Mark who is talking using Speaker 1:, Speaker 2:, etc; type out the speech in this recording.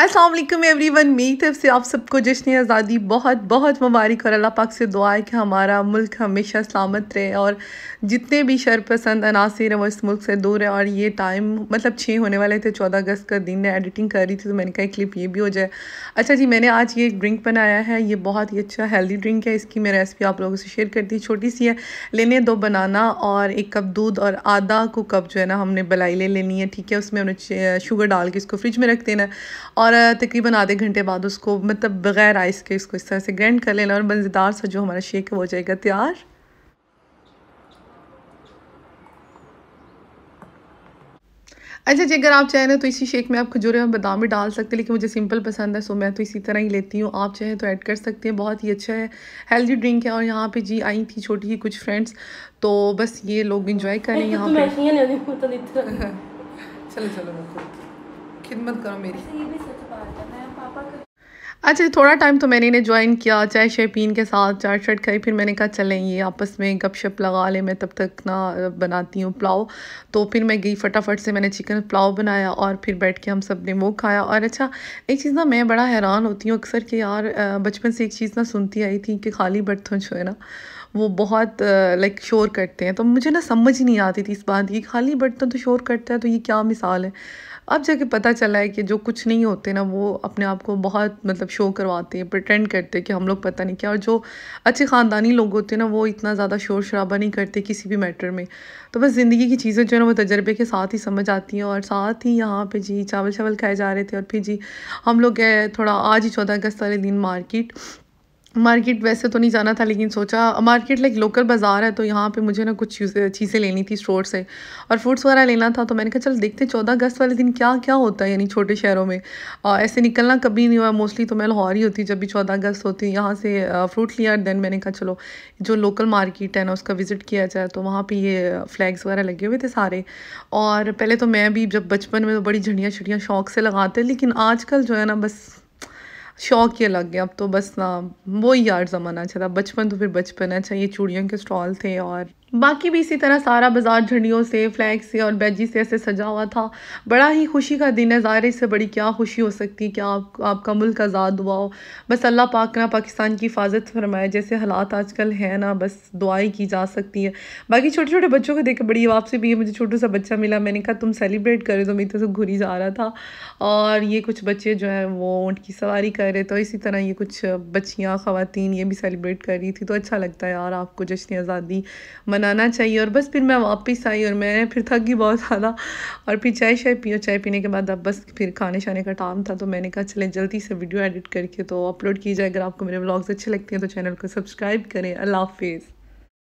Speaker 1: Aslam every one मेरी तरफ से आप सबको जश्न आज़ादी बहुत बहुत मुबारक और अल्लाह पाक से दुआ है कि हमारा मुल्क हमेशा सलामत रहे और जितने भी शरपसंद अनासर हैं वो इस मुल्क से दूर है और ये टाइम मतलब छः होने वाले थे चौदह अगस्त का दिन है एडिटिंग कर रही थी तो मैंने कहा क्लिप ये भी हो जाए अच्छा जी मैंने आज ये ड्रिंक बनाया है ये बहुत ही अच्छा हेल्दी ड्रिंक है इसकी मैं रेसिपी आप लोगों से शेयर करती छोटी सी है लेने दो बनाना और एक कप दूध और आधा को कप जो है ना हमने बलाई ले लेनी है ठीक है उसमें हमने शुगर डाल के इसको फ्रिज में रख देना और और तकरीबन आधे घंटे बाद उसको मतलब बग़ैर आइस के उसको इस तरह से ग्रैंड कर लेना और मज़ेदार सा जो हमारा शेक हो जाएगा तैयार अच्छा जी अगर आप चाहें तो इसी शेक में आप खजूर और बादाम भी डाल सकते हैं लेकिन मुझे सिंपल पसंद है सो मैं तो इसी तरह ही लेती हूँ आप चाहें तो ऐड कर सकते हैं बहुत ही अच्छा है हेल्दी ड्रिंक है और यहाँ पे जी आई थी छोटी ही कुछ फ्रेंड्स तो बस ये लोग इंजॉय करें यहाँ तो पे मतलब चलो चलो खिदमत करो मेरी अच्छा थोड़ा टाइम तो मैंने इन्हें ज्वाइन किया चाय शाय पीन के साथ चाट शर्ट खाई फिर मैंने कहा चलें ये आपस में गपशप लगा ले मैं तब तक ना बनाती हूँ पुलाव तो फिर मैं गई फटाफट से मैंने चिकन पुलाव बनाया और फिर बैठ के हम सब ने वो खाया और अच्छा एक चीज़ ना मैं बड़ा हैरान होती हूँ अक्सर कि यार बचपन से एक चीज़ ना सुनती आई थी कि खाली बर्तन जो है ना वो बहुत लाइक शोर करते हैं तो मुझे ना समझ ही नहीं आती थी इस बात की खाली बर्तन तो शोर करता है तो ये क्या मिसाल है अब जाके पता चला है कि जो कुछ नहीं होते ना वो अपने आप को बहुत मतलब शो करवाते हैं प्रटेंड करते हैं कि हम लोग पता नहीं क्या और जो अच्छे ख़ानदानी लोग होते हैं ना वो इतना ज़्यादा शोर शराबा नहीं करते किसी भी मैटर में तो बस ज़िंदगी की चीज़ें जो है ना वो तजर्बे के साथ ही समझ आती हैं और साथ ही यहाँ पर जी चावल चावल खाए जा रहे थे और फिर जी हम लोग गए थोड़ा आज ही चौदह अगस्त वाले दिन मार्केट मार्केट वैसे तो नहीं जाना था लेकिन सोचा मार्केट लाइक लोकल बाज़ार है तो यहाँ पे मुझे ना कुछ चीज़ें लेनी थी स्टोर से और फ्रूट्स वगैरह लेना था तो मैंने कहा चल देखते चौदह अगस्त वाले दिन क्या क्या होता है यानी छोटे शहरों में आ, ऐसे निकलना कभी नहीं हुआ मोस्टली तो मैं लाहौर ही होती जब भी चौदह अगस्त होती यहाँ से फ्रूट लिया देन मैंने कहा चलो जो लोकल मार्केट है ना उसका विज़िट किया जाए तो वहाँ पर ये फ्लैग्स वगैरह लगे हुए थे सारे और पहले तो मैं भी जब बचपन में तो बड़ी झंडियाँ छुटियाँ शौक से लगाते लेकिन आजकल जो है ना बस शौक ये लग गया अब तो बस ना वो यार ज़माना अच्छा था बचपन तो फिर बचपन है अच्छा ये चूड़ियों के स्टॉल थे और बाकी भी इसी तरह सारा बाज़ार झंडियों से फ्लैग से और बैजी से ऐसे सजा हुआ था बड़ा ही खुशी का दिन है ज़ाहिर से बड़ी क्या खुशी हो सकती है क्या आप, आपका मुल्क आज़ाद हुआ हो बस अल्लाह पाक ना पाकिस्तान की हिफाजत फरमाए जैसे हालात आजकल हैं ना बस दुआई की जा सकती है बाकी छोटे छोटे बच्चों को देखकर बड़ी आपसे भी मुझे छोटा सा बच्चा मिला मैंने कहा तुम सेलिब्रेट करे तो मेरी तो घुरी जा रहा था और ये कुछ बच्चे जो हैं वो ऊँट की सवारी कर रहे तो इसी तरह ये कुछ बच्चियाँ ख़वान ये भी सेलिब्रेट कर रही थी तो अच्छा लगता है यार आपको जश्न आज़ादी बनाना चाहिए और बस फिर मैं वापस आई और मैं फिर थक गई बहुत ज़्यादा और फिर चाय शाय पियो चाय पीने के बाद अब बस फिर खाने शाने का टाइम था तो मैंने कहा चले जल्दी से वीडियो एडिट करके तो अपलोड की जाए अगर आपको मेरे ब्लॉग्स अच्छे लगते हैं तो चैनल को सब्सक्राइब करें अल्लाह हाफिज़